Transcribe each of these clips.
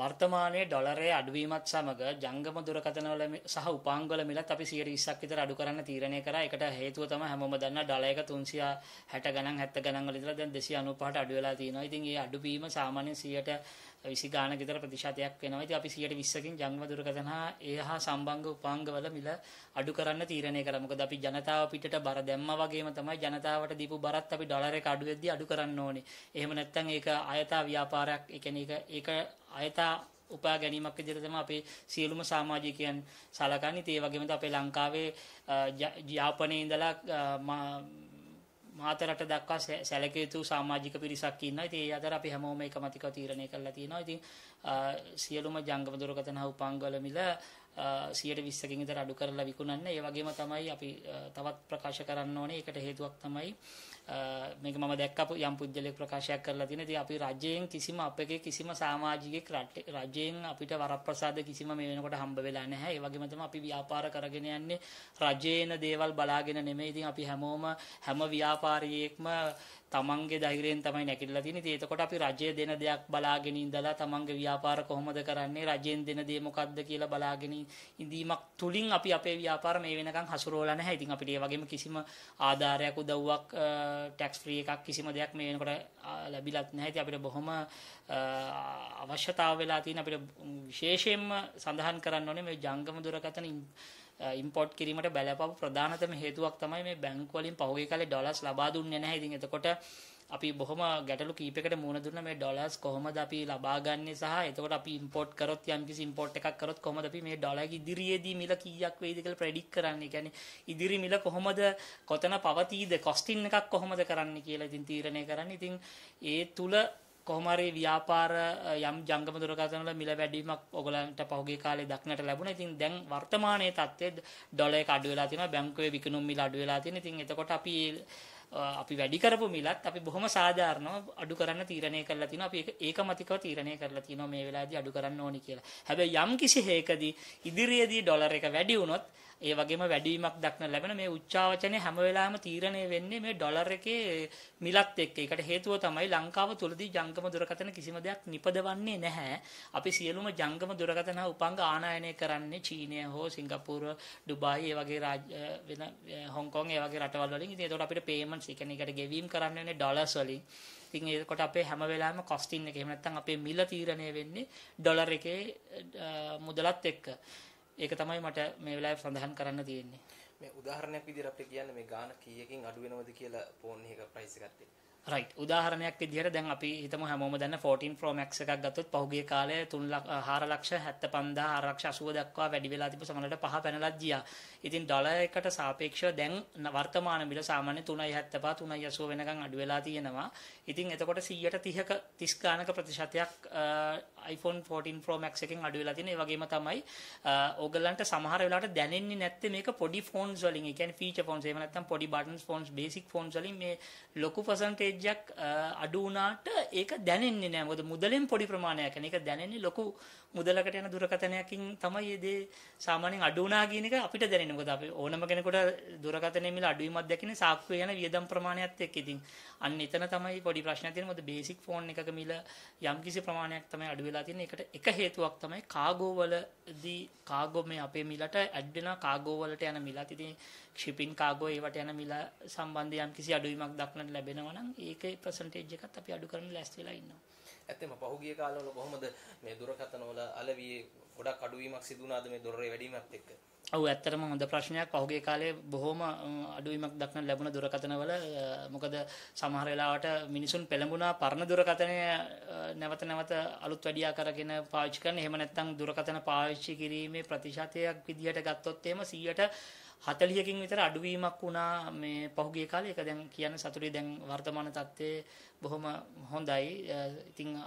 වර්තමානයේ ඩොලරයේ අඩුවීමත් සමග ජංගම දුරකථනවල සහ උපාංගවල මිලත් අපි 120ක් විතර අඩු කරන්න තීරණය කරා. ඒකට හේතුව තමයි හැමෝම දන්නා ඩොලර් එක 360 ගණන් 70 ගණන් වල ඉඳලා දැන් 295ට අඩු වෙලා තියෙනවා. ඉතින් මේ අඩුවීම සාමාන්‍යයෙන් 120 ගාන විතර ප්‍රතිශතයක් වෙනවා. ඉතින් අපි 120කින් ජංගම දුරකථන හා ඒහා සම්බන්ධ උපාංගවල මිල අඩු කරන්න තීරණය කරා. මොකද අපි ජනතාව පිටට බර දැම්මා වගේම තමයි ජනතාවට දීපු බරත් අපි ඩොලර් එක අඩු වෙද්දී අඩු කරන්න ඕනේ. එහෙම නැත්නම් ඒක ආයතා ව්‍යාපාරයක් ඒ කියන්නේ ඒක අයථා උපා ගැනීමක් විදිහට තමයි අපේ සියලුම සමාජිකයන් සලකන්නේ. ඒ වගේම අපේ ලංකාවේ යාපනයේ ඉඳලා මහත රට දක්වා සැලකිය යුතු සමාජික පිරිසක් ඉන්නවා. ඉතින් ඒ අතර අපි හැමෝම එකමතිකව තීරණය කරලා තියෙනවා. ඉතින් සියලුම ජංගම දුරකථන හා උපංගවල මිල සියයට විස්සකින් විතර අඩු කරලා විකුණන්න. ඒ වගේම තමයි අපි තවත් ප්‍රකාශ කරන්න ඕනේ. ඒකට හේතුවක් තමයි මේක මම දැක්කපු යම් පුජ්‍යලයක් ප්‍රකාශයක් කරලා තියෙන. ඉතින් අපි රජයෙන් කිසිම අපගේ කිසිම සමාජිකෙක් රජයෙන් අපිට වරප්‍රසාද කිසිම මේ වෙනකොට හම්බ වෙලා නැහැ. ඒ වගේම තමයි අපි ව්‍යාපාර කරගෙන යන්නේ රජේන දේවල් බලාගෙන නෙමෙයි. ඉතින් අපි හැමෝම හැම ව්‍යාපාරියෙක්ම තමන්ගේ ධෛර්යයෙන් තමයි නැකිටලා තියෙන්නේ. ඉතින් එතකොට අපි රජය දෙන දෙයක් බලාගෙන ඉඳලා තමන්ගේ ව්‍යාපාර කොහොමද කරන්නේ? රජයෙන් දෙන දේ මොකද්ද කියලා බලාගෙන ඉඳීමක් තුලින් අපි අපේ ව්‍යාපාර මේ වෙනකන් හසුරුවලා නැහැ. ඉතින් අපිට ඒ වගේම කිසිම ආධාරයක් උදව්වක් ටැක්ස් ෆ්‍රී එකක් කිසිම දෙයක් මේ වෙනකොට ලැබිලත් නැහැ. ඉතින් අපිට බොහොම අවශ්‍යතාව වෙලා තියෙන අපිට විශේෂයෙන්ම සඳහන් කරන්න ඕනේ මේ ජංගම දුරකථන ඉම්පෝට් කිරීමට බැලපපු ප්‍රධානතම හේතුවක් තමයි මේ බැංකු වලින් පහුගිය කාලේ ඩොලර්ස් ලබා දුන්නේ නැහැ. ඉතින් එතකොට අපි බොහොම ගැටලු කීපයකට මුහුණ දුන්න මේ ඩොලර්ස් කොහොමද අපි ලබා ගන්නේ සහ එතකොට අපි ඉම්පෝට් කරොත් යම්කිසි ඉම්පෝට් එකක් කරොත් කොහොමද අපි මේ ඩොලර් ඉදිරියේදී මිල කීයක් වෙයිද කියලා ප්‍රෙඩික්ට් කරන්නේ. කියන්නේ ඉදිරි මිල කොහොමද කොතන පවතීද කොස්ටින් එකක් කොහොමද කරන්නේ කියලා ඉතින් තීරණය කරන්නේ. ඉතින් ඒ තුල කොහොමරි ව්‍යාපාර යම් ජංගම දුරකථන වල මිල වැඩිවීමක් ඔයගලන්ට පහුගිය කාලේ දක්නට ලැබුණා. ඉතින් දැන් වර්තමානයේ තත්ත්වයේ ඩොලර් එක අඩු වෙලා තියෙනවා. බැංකුවේ විකුණුම් මිල අඩු වෙලා තියෙනවා. ඉතින් එතකොට අපි අපි වැඩි කරපු මිලත් අපි බොහොම සාධාරණව අඩු කරන්න තීරණය කරලා තිනවා අපි ඒක ඒකමතිකව තීරණය කරලා තිනවා මේ වෙලාවේදී අඩු කරන්න ඕනි කියලා. හැබැයි යම් කිසි හේකදී ඉදිරියේදී ඩොලර් එක වැඩි වුණොත් ඒ වගේම වැඩිවීමක් දක්න ලැබෙන මේ උච්චාවචනය හැම වෙලාවෙම තීරණය වෙන්නේ මේ ඩොලර් එකේ මිලත් එක්ක. ඒකට හේතුව තමයි ලංකාව තුලදී ජංගම දුරකථන කිසිම දෙයක් නිපදවන්නේ නැහැ. අපි සියලුම ජංගම දුරකථන උපංග ආනයනය කරන්නේ චීනය හෝ සිංගප්පූර, ඩුබායි ඒ වගේ වෙන හොංකොං ඒ වගේ රටවල් වලින්. ඉතින් ඒකට අපිට පේමන්ට්ස් ඒ කියන්නේ ඒකට ගෙවීම් කරන්න වෙන්නේ ඩොලර්ස් වලින්. ඉතින් ඒකට අපේ හැම වෙලාවෙම කොස්ටින් එක. එහෙම නැත්නම් අපේ මිල තීරණය වෙන්නේ ඩොලර් එකේ මුදලත් එක්ක. ඒක තමයි මට මේ වෙලාවේ සඳහන් කරන්න තියෙන්නේ. මේ උදාහරණයක් විදිහට අපිට කියන්න මේ ගාන කීයකින් අඩු වෙනවද කියලා ෆෝන් එකක ප්‍රයිස් එකත් එක්ක. රයිට් උදාහරණයක් විදිහට දැන් අපි හිතමු හැමෝම දන්න 14 Pro Max එකක් ගත්තොත් පහුගිය කාලේ 3 4 ලක්ෂ 75000 4 ලක්ෂ 80 දක්වා වැඩි වෙලා තිබ්බ සමහරවිට පහ පැනලා ගියා. ඉතින් ඩොලර් එකට සාපේක්ෂව දැන් වර්තමාන මිල සාමාන්‍ය 3.75 3.80 වෙනකන් අඩු වෙලා තියෙනවා. ඉතින් එතකොට 130ක 30 ගානක ප්‍රතිශතයක් iPhone 14 Pro Max එකෙන් අඩු වෙලා තියෙනවා. ඒ වගේම තමයි ඕගලන්ට සමහර වෙලාවට දැනෙන්නේ නැත්තේ මේක පොඩි ෆෝන්ස් වලින්. ඒ කියන්නේ ෆීචර් ෆෝන්ස් එහෙම නැත්නම් පොඩි බටන්ස් ෆෝන්ස්, බේසික් ෆෝන්ස් වලින් මේ ලොකු percentage පර්සන්ටේජ් එකක් අඩු වුණාට ඒක දැනෙන්නේ නැහැ. මොකද මුදලෙන් පොඩි ප්‍රමාණයක් යන එක දැනෙන්නේ ලොකු මුදලකට යන දුරකථනයකින් තමයි මේ දේ සාමාන්‍යයෙන් අඩු වුණා කියන එක අපිට දැනෙන්නේ. මොකද අපි ඕනම කෙනෙකුට දුරකථනයේ මිල අඩුවීමක් දැකින සාක්කුවේ යන වියදම් ප්‍රමාණයත් එක්ක. ඉතින් අන්න එතන තමයි පොඩි ප්‍රශ්නයක් තියෙන්නේ. මොකද බේසික් ෆෝන් එකක මිල යම්කිසි ප්‍රමාණයක් තමයි අඩු වෙලා තියෙන්නේ. ඒකට එක හේතුවක් තමයි කාගෝ වලදී කාගෝ මේ අපේ මිලට ඇඩ් වෙන කාගෝ වලට යන මිලත් ඉතින් ෂිපින් කාගෝ ඒවට යන මිල සම්බන්ධ යම්කිසි අඩුවීමක් දක්නට ලැබෙනවා නම් ඒකේ percentage එකත් අපි අඩු කරන්න ලෑස්ති වෙලා ඉන්නවා. ඇත්තම පහුගිය කාලවල කොහොමද මේ දුරකථන වල අලවියේ ගොඩක් අඩුවීමක් සිදු වුණාද මේ දොරේ වැඩිවීමත් එක්ක? ඔව් ඇත්තටම හොඳ ප්‍රශ්නයක්. පහුගිය කාලේ බොහොම අඩුවීමක් දක්න ලැබුණ දුරකථනවල මොකද සමහර වෙලාවට මිනිසුන් පෙළඹුණා පරණ දුරකථනය නැවත නැවත අලුත් වැඩියා කරගෙන පාවිච්චි කරන. එහෙම නැත්නම් දුරකථන පාවිච්චි කිරීමේ ප්‍රතිශතයක් විදිහට ගත්තොත් එහෙම 40කින් විතර අඩුවීමක් වුණා මේ පහුගිය කාලේ. ඒක දැන් කියන්න සතුටුයි. දැන් වර්තමාන තත්ත්වයේ බොහොම හොඳයි. ඉතින්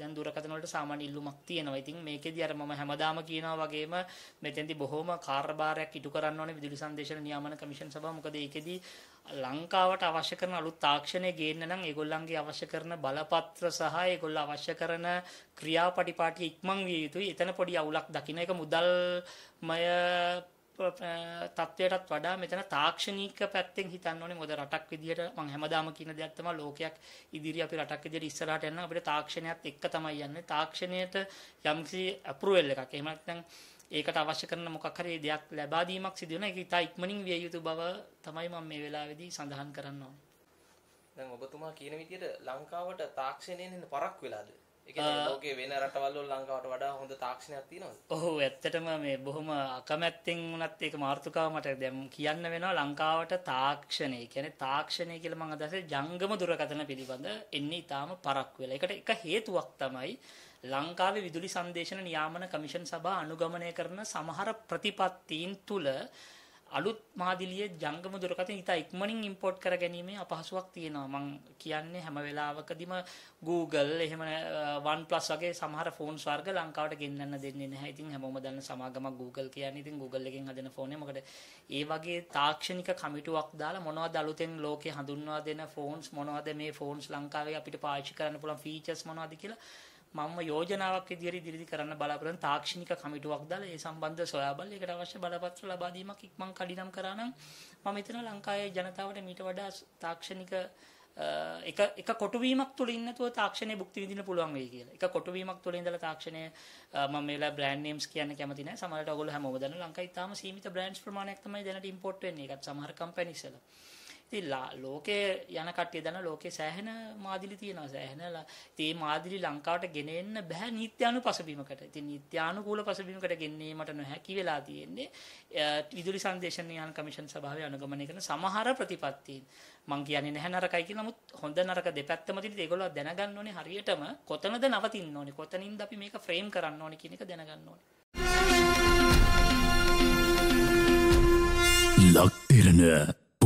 දැන් දුරකථන වලට සාමාන්‍ය ඉල්ලුමක් තියෙනවා. ඉතින් මේකෙදි අර මම හැමදාම කියනවා වගේම මෙතෙන්දි බොහොම කාර්යභාරයක් ඉටු කරන්න ඕනේ විදුලි සංදේශන නියාමන කමිෂන් සභාව. මොකද ඒකෙදි ලංකාවට අවශ්‍ය කරන අලුත් තාක්ෂණය ගේන්න නම් ඒගොල්ලන්ගේ අවශ්‍ය කරන බලපත්‍ර සහ ඒගොල්ල අවශ්‍ය කරන ක්‍රියාපටිපාටි ඉක්මන් විය යුතුයි. එතන පොඩි අවුලක් දකින්න. ඒක මුදල්මය තත්වයටත් වඩා මෙතන තාක්ෂණික පැත්තෙන් හිතන්න ඕනේ මොකද රටක් විදියට මම හැමදාම කියන දෙයක් තමයි ලෝකයක් ඉදිරි අපි රටක් විදියට ඉස්සරහට යන්න අපිට තාක්ෂණයත් එක්ක තමයි යන්නේ තාක්ෂණයට යම්කිසි අප්‍රූවල් එකක් එහෙම නැත්නම් ඒකට අවශ්‍ය කරන මොකක් හරි දෙයක් ලබා දීමක් සිදු වෙන එක ඉතා ඉක්මනින් විය යුතු බව තමයි මම මේ වෙලාවේදී සඳහන් කරන්න ඕනේ. දැන් ඔබතුමා කියන විදියට ලංකාවට තාක්ෂණයෙන් එන පරක් වෙලාද? ලෝකේ වෙන රටවල් වල ලංකාවට වඩා හොඳ තාක්ෂණයක් තියෙනවද? ඔව් ඇත්තටම මේ බොහොම අකමැත්තෙන් වුණත් ඒක මාතෘකාව මට දැන් කියන්න වෙනවා ලංකාවට තාක්ෂණය. කියන්නේ තාක්ෂණය කියලා මම අදහසේ ජංගම දුරකථන පිළිබඳ එන්නේ ඊටාම පරක් වෙලා. ඒකට එක හේතුවක් තමයි ලංකාවේ විදුලි සංදේශන නියාමන කමිෂන් සභාව අනුගමනය කරන සමහර ප්‍රතිපත්තීන් තුල අලුත් මාදිලියේ ජංගම දුරකථන ඉතා ඉක්මනින් ඉම්පෝට් කර ගැනීමේ අපහසුාවක් තියෙනවා. මම කියන්නේ හැම වෙලාවකදීම Google එහෙම OnePlus වගේ සමහර ෆෝන්ස් වර්ග ලංකාවට ගෙන්නන්න දෙන්නේ නැහැ. ඉතින් හැමෝම දන්න සමාගමක් Google කියන්නේ. ඉතින් Google එකෙන් හදන ෆෝන් එක. මොකද ඒ වගේ තාක්ෂණික කමිටුවක් දාලා මොනවද අලුතෙන් ලෝකේ හඳුන්වා දෙන ෆෝන්ස් මොනවද මේ ෆෝන්ස් ලංකාවේ අපිට පාවිච්චි කරන්න පුළුවන් ෆීචර්ස් මොනවද කියලා මම යෝජනාවක් ඉදිරියට ඉදිරිදි කරන්න බලාපොරොත්තු තාක්ෂණික කමිටුවක් දාලා ඒ සම්බන්ධ සොයා බලලා ඒකට අවශ්‍ය බලපත්‍ර ලබා දීමක් ඉක්මන් කඩිනම් කරා නම් මම හිතනවා ලංකාවේ ජනතාවට මීට වඩා තාක්ෂණික එක එක කොටුවීමක් තුළින් නැතුව තාක්ෂණය භුක්ති විඳින්න පුළුවන් වෙයි කියලා. එක කොටුවීමක් තුළ ඉඳලා තාක්ෂණය මම මේලා බ්‍රෑන්ඩ් නේම්ස් කියන්න කැමති නැහැ. සමහරවිට ඔයගොල්ලෝ හැමෝම දන්න ලංකාවේ තාම සීමිත බ්‍රෑන්ඩ්ස් ප්‍රමාණයක් තමයි දැනට ඉම්පෝට් වෙන්නේ. ඒකත් සමහර කම්පැනිස් වල. ඉතින් ලෝකේ යන කට්ටිය දන්න ලෝකේ සෑහෙන මාදිලි තියෙනවා සෑහෙන. ඉතින් මේ මාදිලි ලංකාවට ගෙන එන්න බෑ නීත්‍යානුපසබීමකට. ඉතින් නීත්‍යානුකූල පසබීමකට ගෙන්නීමට නොහැකි වෙලා තියෙන්නේ විදුලි සංදේශන යාන කමිෂන් සභාවේ අනුගමනය කරන සමහර ප්‍රතිපත්තීන්. මං කියන්නේ නැහැ නරකයි කියලා. නමුත් හොඳ නරක දෙපැත්තම තියෙන ඒගොල්ලෝ දැනගන්න ඕනේ හරියටම කොතනද නවතින්න ඕනේ. කොතනින්ද අපි මේක ෆ්‍රේම් කරන්න ඕනේ කියන එක දැනගන්න ඕනේ. ලක්තිරණ